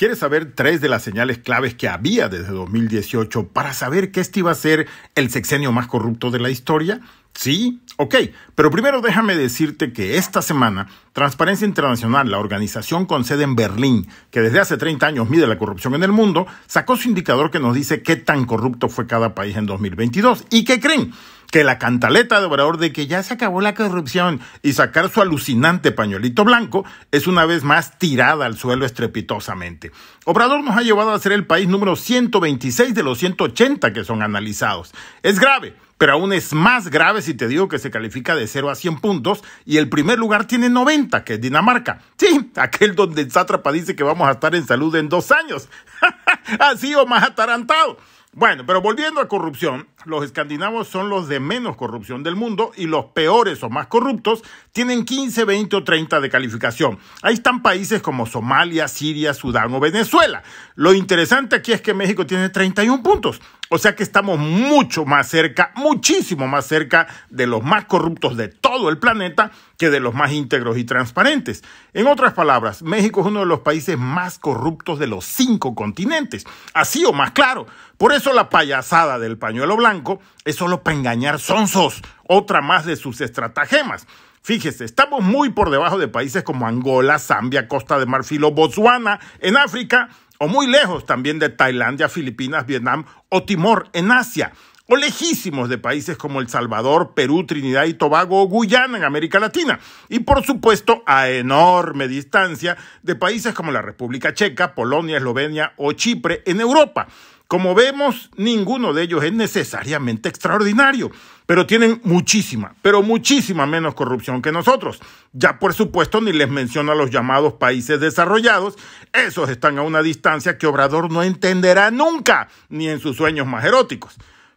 ¿Quieres saber tres de las señales claves que había desde 2018 para saber que este iba a ser el sexenio más corrupto de la historia? Sí, ok, pero primero déjame decirte que esta semana Transparencia Internacional, la organización con sede en Berlín, que desde hace 30 años mide la corrupción en el mundo, sacó su indicador que nos dice qué tan corrupto fue cada país en 2022. ¿Y qué creen? que la cantaleta de Obrador de que ya se acabó la corrupción y sacar su alucinante pañuelito blanco es una vez más tirada al suelo estrepitosamente. Obrador nos ha llevado a ser el país número 126 de los 180 que son analizados. Es grave, pero aún es más grave si te digo que se califica de 0 a 100 puntos y el primer lugar tiene 90, que es Dinamarca. Sí, aquel donde el sátrapa dice que vamos a estar en salud en dos años. Así o más atarantado. Bueno, pero volviendo a corrupción, los escandinavos son los de menos corrupción del mundo y los peores o más corruptos tienen 15, 20 o 30 de calificación. Ahí están países como Somalia, Siria, Sudán o Venezuela. Lo interesante aquí es que México tiene 31 puntos, o sea que estamos mucho más cerca, muchísimo más cerca de los más corruptos de todo el planeta que de los más íntegros y transparentes. En otras palabras, México es uno de los países más corruptos de los cinco continentes. Así o más claro. Por eso eso la payasada del pañuelo blanco es solo para engañar sonsos, otra más de sus estratagemas. Fíjese, estamos muy por debajo de países como Angola, Zambia, Costa de Marfil o Botswana en África, o muy lejos también de Tailandia, Filipinas, Vietnam o Timor en Asia, o lejísimos de países como El Salvador, Perú, Trinidad y Tobago o Guyana en América Latina, y por supuesto a enorme distancia de países como la República Checa, Polonia, Eslovenia o Chipre en Europa. Como vemos, ninguno de ellos es necesariamente extraordinario, pero tienen muchísima, pero muchísima menos corrupción que nosotros. Ya por supuesto ni les menciono a los llamados países desarrollados, esos están a una distancia que Obrador no entenderá nunca, ni en sus sueños más eróticos.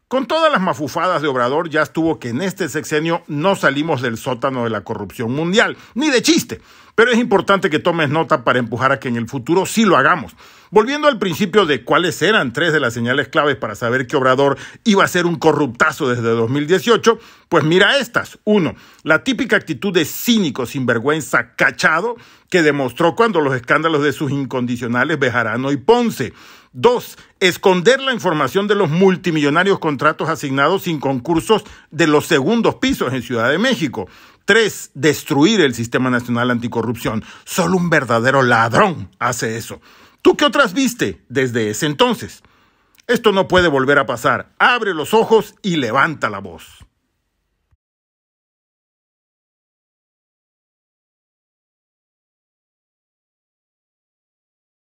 Con todas las mafufadas de Obrador ya estuvo que en este sexenio no salimos del sótano de la corrupción mundial, ni de chiste. Pero es importante que tomes nota para empujar a que en el futuro sí lo hagamos. Volviendo al principio de cuáles eran tres de las señales claves para saber que Obrador iba a ser un corruptazo desde 2018, pues mira estas. Uno, la típica actitud de cínico, sinvergüenza, cachado, que demostró cuando los escándalos de sus incondicionales Bejarano y Ponce. Dos, esconder la información de los multimillonarios contratos asignados sin concursos de los segundos pisos en Ciudad de México. Tres, destruir el Sistema Nacional Anticorrupción. Solo un verdadero ladrón hace eso. ¿Tú qué otras viste desde ese entonces? Esto no puede volver a pasar. Abre los ojos y levanta la voz.